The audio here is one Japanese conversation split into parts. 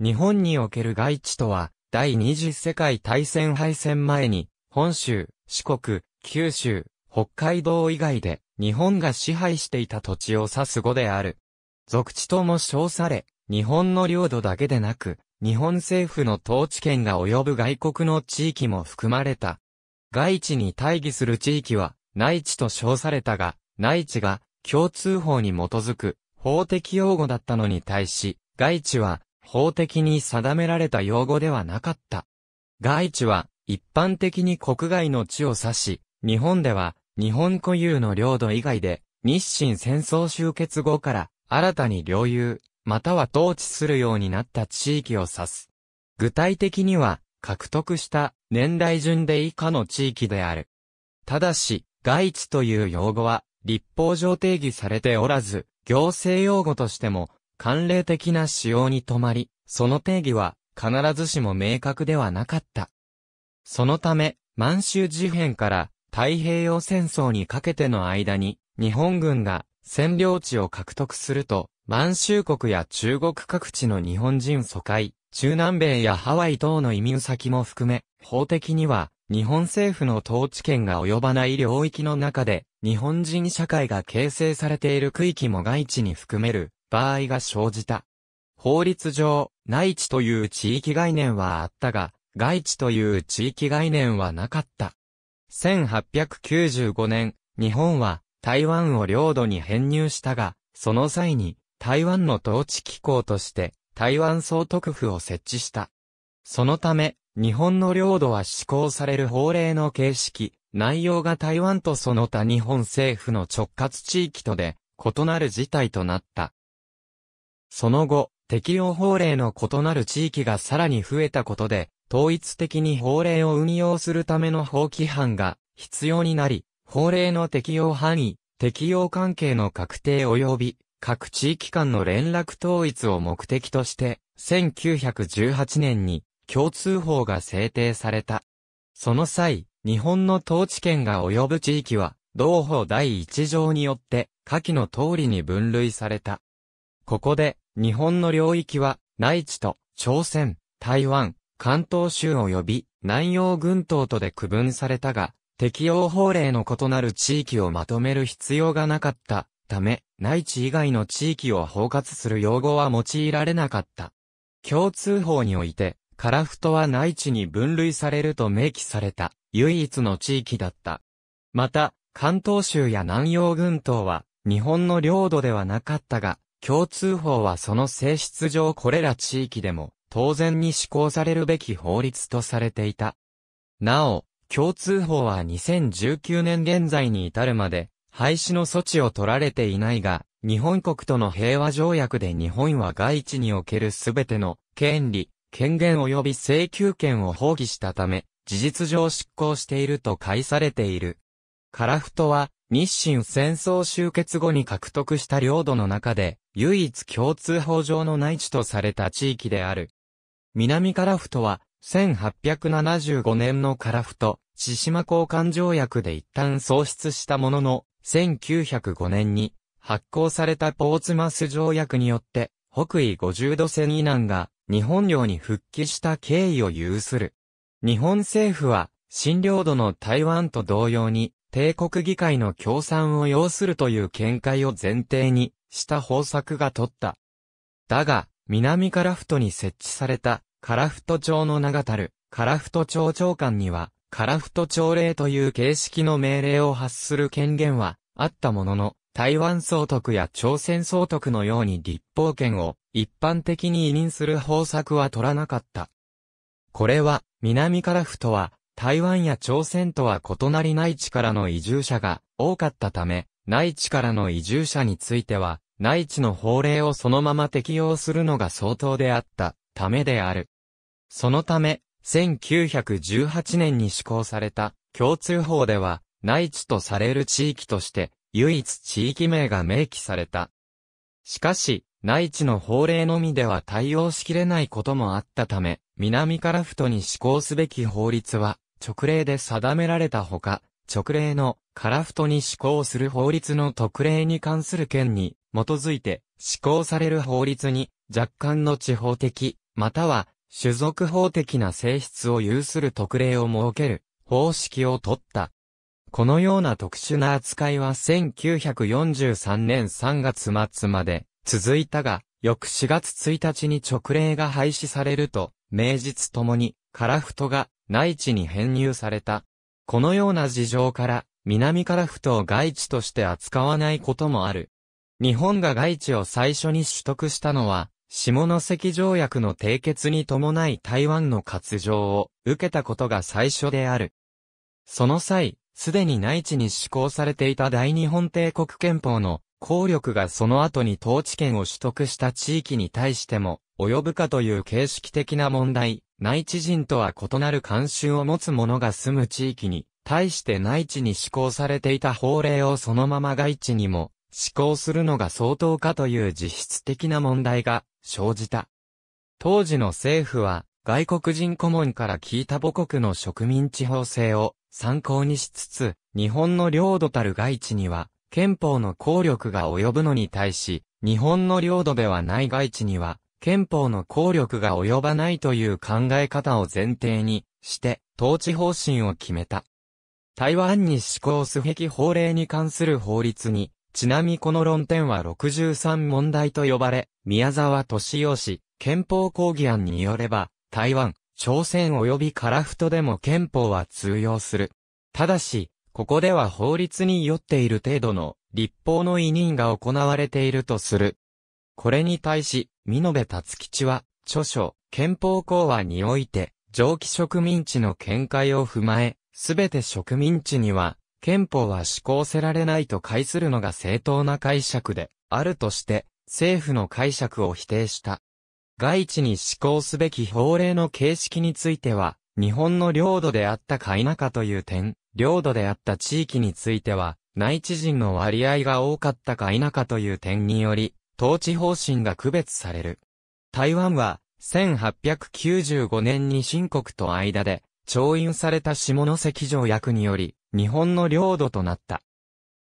日本における外地とは、第二次世界大戦敗戦前に、本州、四国、九州、北海道以外で、日本が支配していた土地を指す語である。属地とも称され、日本の領土だけでなく、日本政府の統治権が及ぶ外国の地域も含まれた。外地に対義する地域は、内地と称されたが、内地が共通法に基づく法的用語だったのに対し、外地は法的に定められた用語ではなかった。外地は、一般的に国外の地を指し、日本では、日本固有の領土以外で、日清戦争終結後から、新たに領有、または統治するようになった地域を指す。具体的には、獲得した年代順で以下の地域である。ただし、外地という用語は、立法上定義されておらず、行政用語としても、慣例的な使用に止まり、その定義は必ずしも明確ではなかった。そのため、満州事変から太平洋戦争にかけての間に、日本軍が占領地を獲得すると、満州国や中国各地の日本人疎開、中南米やハワイ等の移民先も含め、法的には日本政府の統治権が及ばない領域の中で、日本人社会が形成されている区域も外地に含める場合が生じた。法律上、内地という地域概念はあったが、外地という地域概念はなかった。1895年、日本は台湾を領土に編入したが、その際に台湾の統治機構として台湾総督府を設置した。そのため、日本の領土は施行される法令の形式、内容が台湾とその他日本政府の直轄地域とで異なる事態となった。その後、適用法令の異なる地域がさらに増えたことで、統一的に法令を運用するための法規範が必要になり、法令の適用範囲、適用関係の確定及び各地域間の連絡統一を目的として、1918年に共通法が制定された。その際、日本の統治権が及ぶ地域は、同法第一条によって、下記の通りに分類された。ここで、日本の領域は、内地と、朝鮮、台湾、関東州及び、南洋群島とで区分されたが、適用法令の異なる地域をまとめる必要がなかったため、内地以外の地域を包括する用語は用いられなかった。共通法において、カラフトは内地に分類されると明記された、唯一の地域だった。また、関東州や南洋群島は、日本の領土ではなかったが、共通法はその性質上これら地域でも当然に施行されるべき法律とされていた。なお、共通法は2019年現在に至るまで廃止の措置を取られていないが、日本国との平和条約で日本は外地におけるすべての権利、権限及び請求権を放棄したため、事実上執行していると解されている。カラフトは、日清戦争終結後に獲得した領土の中で、唯一共通法上の内地とされた地域である。南カラフトは、1875年のカラフト、千島交換条約で一旦喪失したものの、1905年に発行されたポーツマス条約によって、北緯50度線以南が日本領に復帰した経緯を有する。日本政府は、新領土の台湾と同様に、帝国議会の協賛を要するという見解を前提にした方策が取った。だが、南樺太に設置された、樺太町の長たる、樺太町長官には、樺太朝令という形式の命令を発する権限は、あったものの、台湾総督や朝鮮総督のように立法権を一般的に委任する方策は取らなかった。これは、南樺太は、台湾や朝鮮とは異なり内地からの移住者が多かったため、内地からの移住者については、内地の法令をそのまま適用するのが相当であったためである。そのため、1918年に施行された共通法では、内地とされる地域として、唯一地域名が明記された。しかし、内地の法令のみでは対応しきれないこともあったため、南フトに施行すべき法律は、直令で定められたほか、直令のカラフトに施行する法律の特例に関する件に基づいて施行される法律に若干の地方的または種族法的な性質を有する特例を設ける方式を取った。このような特殊な扱いは1943年3月末まで続いたが、翌4月1日に直令が廃止されると、名実ともに、カラフトが内地に編入された。このような事情から、南ら太を外地として扱わないこともある。日本が外地を最初に取得したのは、下関条約の締結に伴い台湾の割譲を受けたことが最初である。その際、すでに内地に施行されていた大日本帝国憲法の効力がその後に統治権を取得した地域に対しても及ぶかという形式的な問題、内地人とは異なる慣習を持つ者が住む地域に、対して内地に施行されていた法令をそのまま外地にも施行するのが相当かという実質的な問題が生じた。当時の政府は外国人顧問から聞いた母国の植民地法制を参考にしつつ、日本の領土たる外地には憲法の効力が及ぶのに対し、日本の領土ではない外地には憲法の効力が及ばないという考え方を前提にして、統治方針を決めた。台湾に施行すべき法令に関する法律に、ちなみこの論点は63問題と呼ばれ、宮沢敏夫氏、憲法講義案によれば、台湾、朝鮮及びカラフトでも憲法は通用する。ただし、ここでは法律によっている程度の立法の委任が行われているとするこれに対し、美延達吉は、著書、憲法講話において、上記植民地の見解を踏まえ、すべて植民地には、憲法は施行せられないと解するのが正当な解釈で、あるとして、政府の解釈を否定した。外地に施行すべき法令の形式については、日本の領土であったか否かという点、領土であった地域については、内地人の割合が多かったか否かという点により、統治方針が区別される。台湾は、1895年に新国と間で、調印された下関条約により、日本の領土となった。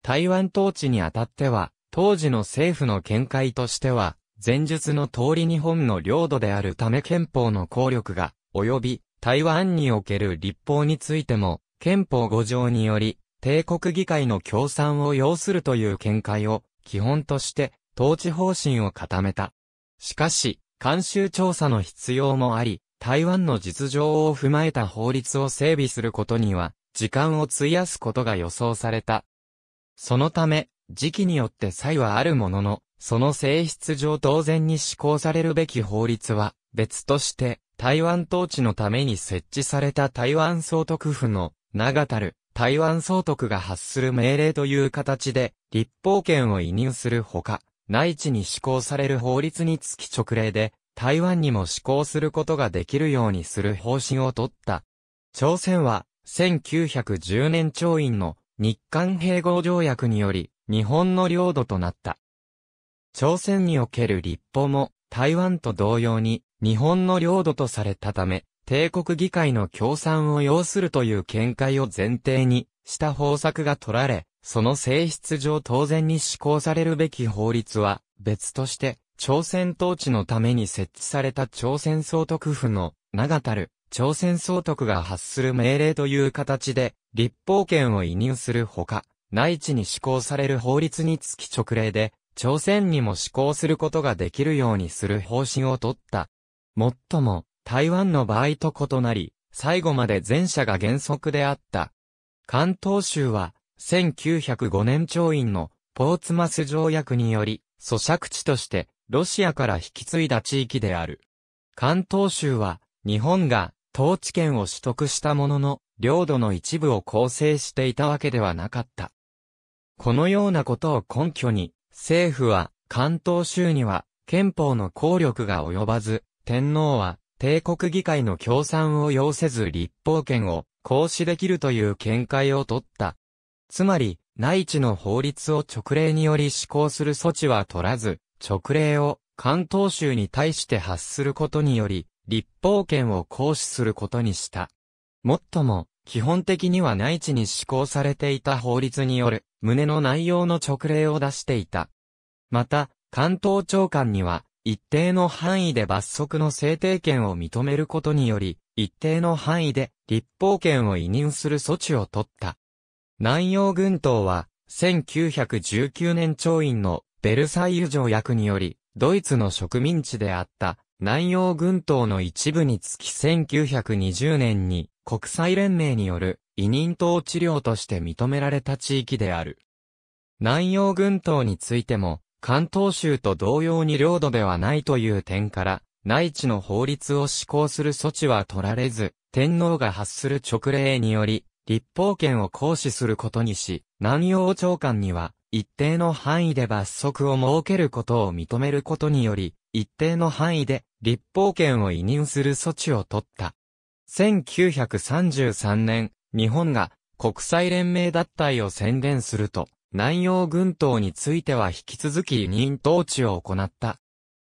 台湾統治にあたっては、当時の政府の見解としては、前述の通り日本の領土であるため憲法の効力が、及び、台湾における立法についても、憲法5条により、帝国議会の協賛を要するという見解を、基本として、統治方針を固めた。しかし、監修調査の必要もあり、台湾の実情を踏まえた法律を整備することには、時間を費やすことが予想された。そのため、時期によって差異はあるものの、その性質上当然に施行されるべき法律は、別として、台湾統治のために設置された台湾総督府の、長たる、台湾総督が発する命令という形で、立法権を委任するほか、内地に施行される法律につき直令で、台湾にも施行することができるようにする方針を取った。朝鮮は、1910年調印の日韓併合条約により、日本の領土となった。朝鮮における立法も、台湾と同様に、日本の領土とされたため、帝国議会の協賛を要するという見解を前提にした方策が取られ、その性質上当然に施行されるべき法律は、別として、朝鮮統治のために設置された朝鮮総督府の、長たる、朝鮮総督が発する命令という形で、立法権を移入するほか、内地に施行される法律につき直令で、朝鮮にも施行することができるようにする方針を取った。もっとも、台湾の場合と異なり、最後まで前者が原則であった。関東州は、1905年調印のポーツマス条約により、咀嚼地としてロシアから引き継いだ地域である。関東州は日本が統治権を取得したものの、領土の一部を構成していたわけではなかった。このようなことを根拠に、政府は関東州には憲法の効力が及ばず、天皇は帝国議会の協賛を要せず立法権を行使できるという見解を取った。つまり、内地の法律を直令により施行する措置は取らず、直令を関東州に対して発することにより、立法権を行使することにした。もっとも、基本的には内地に施行されていた法律による、旨の内容の直令を出していた。また、関東長官には、一定の範囲で罰則の制定権を認めることにより、一定の範囲で立法権を委任する措置を取った。南洋群島は、1919年調印のベルサイユ条約により、ドイツの植民地であった南洋群島の一部につき1920年に国際連盟による委任統治領として認められた地域である。南洋群島についても、関東州と同様に領土ではないという点から、内地の法律を施行する措置は取られず、天皇が発する勅令により、立法権を行使することにし、南洋長官には、一定の範囲で罰則を設けることを認めることにより、一定の範囲で立法権を委任する措置を取った。1933年、日本が国際連盟脱退を宣言すると、南洋群島については引き続き委任統治を行った。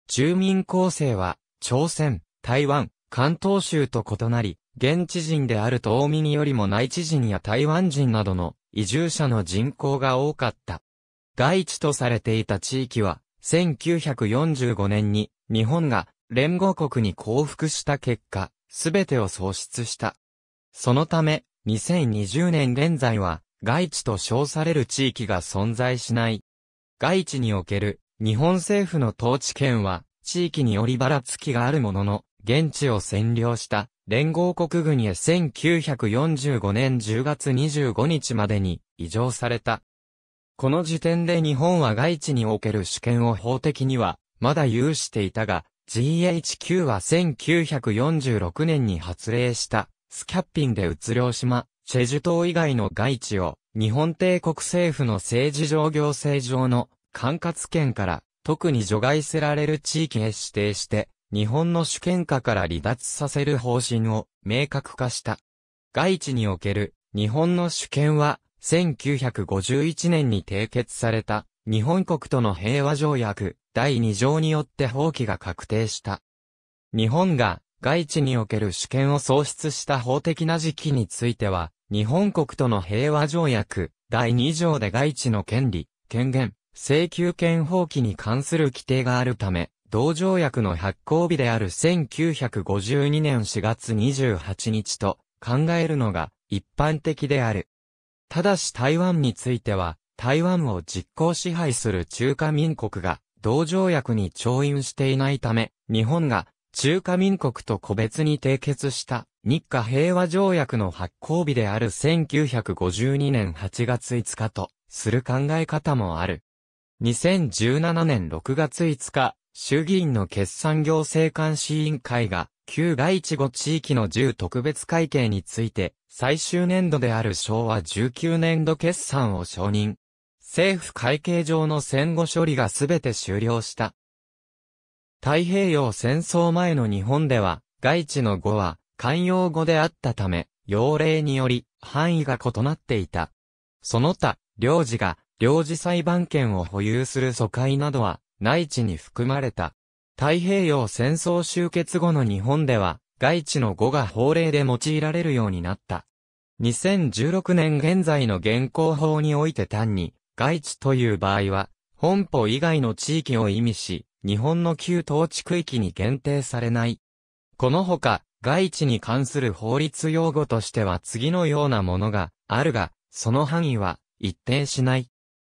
住民構成は、朝鮮、台湾、関東州と異なり、現地人である遠民見によりも内地人や台湾人などの移住者の人口が多かった。外地とされていた地域は、1945年に日本が連合国に降伏した結果、すべてを喪失した。そのため、2020年現在は、外地と称される地域が存在しない。外地における日本政府の統治権は、地域によりばらつきがあるものの、現地を占領した連合国軍へ1945年10月25日までに移譲された。この時点で日本は外地における主権を法的にはまだ有していたが、GHQ は1946年に発令したスキャッピンで移領島、チェジュ島以外の外地を日本帝国政府の政治上行政上の管轄権から特に除外せられる地域へ指定して日本の主権下から離脱させる方針を明確化した。外地における日本の主権は1951年に締結された日本国との平和条約第2条によって放棄が確定した。日本が外地における主権を創出した法的な時期については、日本国との平和条約第2条で外地の権利、権限、請求権放棄に関する規定があるため、同条約の発行日である1952年4月28日と考えるのが一般的である。ただし台湾については、台湾を実行支配する中華民国が同条約に調印していないため、日本が中華民国と個別に締結した日華平和条約の発行日である1952年8月5日とする考え方もある。2017年6月5日、衆議院の決算行政監視委員会が、旧外地5地域の10特別会計について、最終年度である昭和19年度決算を承認。政府会計上の戦後処理がすべて終了した。太平洋戦争前の日本では、外地の語は、慣用語であったため、要令により、範囲が異なっていた。その他、領事が、領事裁判権を保有する疎開などは、内地に含まれた。太平洋戦争終結後の日本では、外地の語が法令で用いられるようになった。2016年現在の現行法において単に、外地という場合は、本邦以外の地域を意味し、日本の旧統治区域に限定されない。このほか、外地に関する法律用語としては次のようなものがあるが、その範囲は一定しない。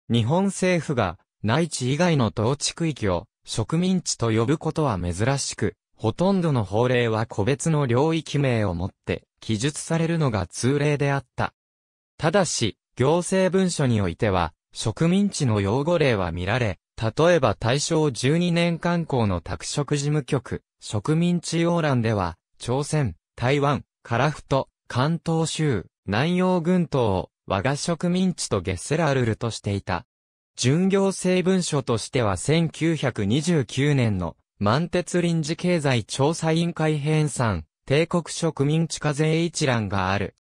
日本政府が内地以外の統治区域を植民地と呼ぶことは珍しく、ほとんどの法令は個別の領域名をもって記述されるのが通例であった。ただし、行政文書においては、植民地の用語例は見られ、例えば大正12年刊行の拓殖事務局、植民地要欄では、朝鮮、台湾、樺太、関東州、南洋群島を我が植民地とゲッセラルルとしていた。巡業成文書としては1929年の満鉄臨時経済調査委員会編纂、帝国植民地課税一覧がある。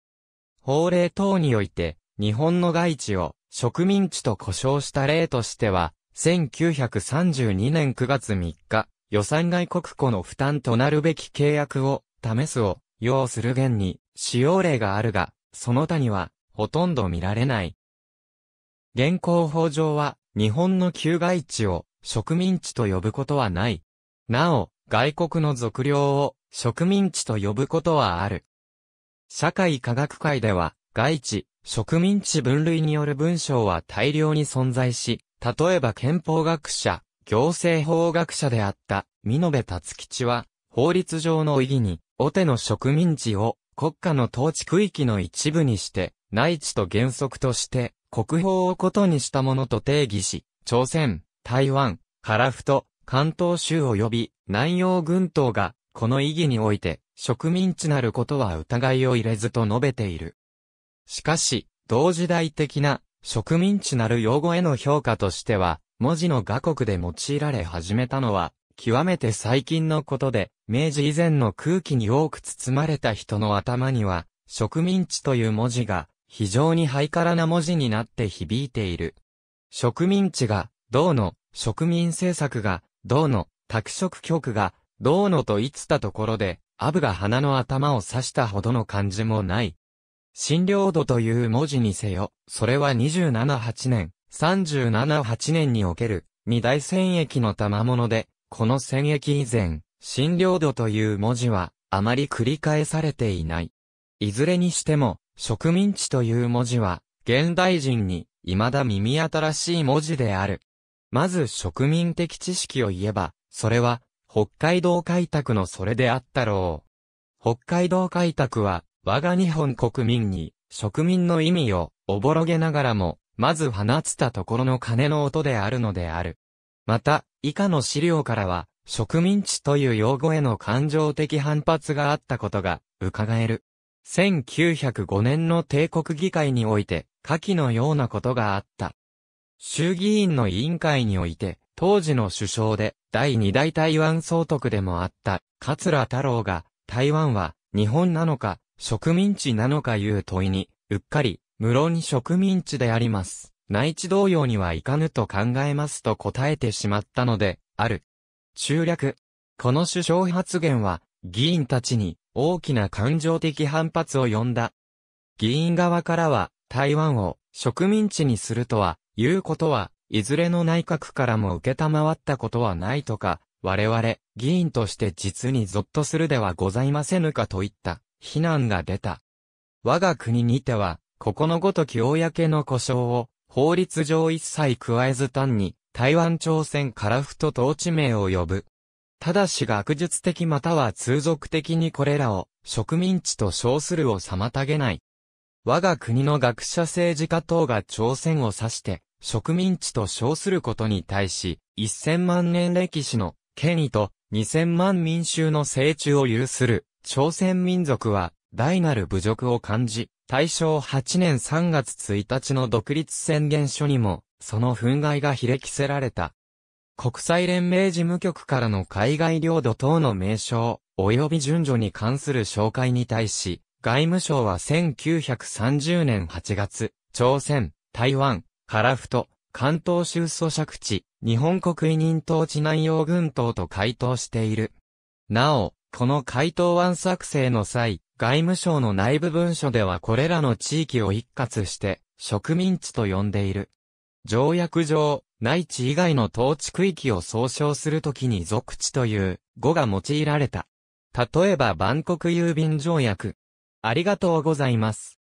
法令等において、日本の外地を植民地と呼称した例としては、1932年9月3日、予算外国庫の負担となるべき契約を、試すを、要する現に、使用例があるが、その他には、ほとんど見られない。現行法上は、日本の旧外地を植民地と呼ぶことはない。なお、外国の属領を植民地と呼ぶことはある。社会科学界では、外地、植民地分類による文章は大量に存在し、例えば憲法学者、行政法学者であった、美延達吉は、法律上の意義に、お手の植民地を国家の統治区域の一部にして、内地と原則として、国宝をことにしたものと定義し、朝鮮、台湾、樺太、関東州及び南洋群島が、この意義において、植民地なることは疑いを入れずと述べている。しかし、同時代的な植民地なる用語への評価としては、文字の画国で用いられ始めたのは、極めて最近のことで、明治以前の空気に多く包まれた人の頭には、植民地という文字が非常にハイカラな文字になって響いている。植民地が、銅の、植民政策が、銅の、拓殖局が、銅のと言ってたところで、アブが鼻の頭を刺したほどの感じもない。診療度という文字にせよ、それは278年、378年における、二大戦役の賜物で、この戦役以前、診療度という文字は、あまり繰り返されていない。いずれにしても、植民地という文字は、現代人に未だ耳新しい文字である。まず植民的知識を言えば、それは、北海道開拓のそれであったろう。北海道開拓は、我が日本国民に、植民の意味を、おぼろげながらも、まず放つたところの鐘の音であるのである。また、以下の資料からは、植民地という用語への感情的反発があったことが、伺える。1905年の帝国議会において、下記のようなことがあった。衆議院の委員会において、当時の首相で、第二大台湾総督でもあった、桂太郎が、台湾は、日本なのか、植民地なのかいう問いに、うっかり、無論植民地であります。内地同様にはいかぬと考えますと答えてしまったので、ある。中略。この首相発言は、議員たちに、大きな感情的反発を呼んだ。議員側からは、台湾を植民地にするとは、いうことは、いずれの内閣からも受けたまわったことはないとか、我々、議員として実にゾッとするではございませぬかといった、非難が出た。我が国にては、ここのごとき公の故障を、法律上一切加えず単に、台湾朝鮮カラフト統治名を呼ぶ、ただし学術的または通俗的にこれらを植民地と称するを妨げない。我が国の学者政治家等が朝鮮を指して植民地と称することに対し、1000万年歴史の権威と2000万民衆の成中を有する朝鮮民族は大なる侮辱を感じ、大正8年3月1日の独立宣言書にも、その憤慨がひれ着せられた。国際連盟事務局からの海外領土等の名称、及び順序に関する紹介に対し、外務省は1930年8月、朝鮮、台湾、カラフト、関東州租借地、日本国委任統治南洋軍等と回答している。なお、この回答案作成の際、外務省の内部文書ではこれらの地域を一括して、植民地と呼んでいる。条約上、内地以外の統治区域を総称するときに属地という語が用いられた。例えば万国郵便条約。ありがとうございます。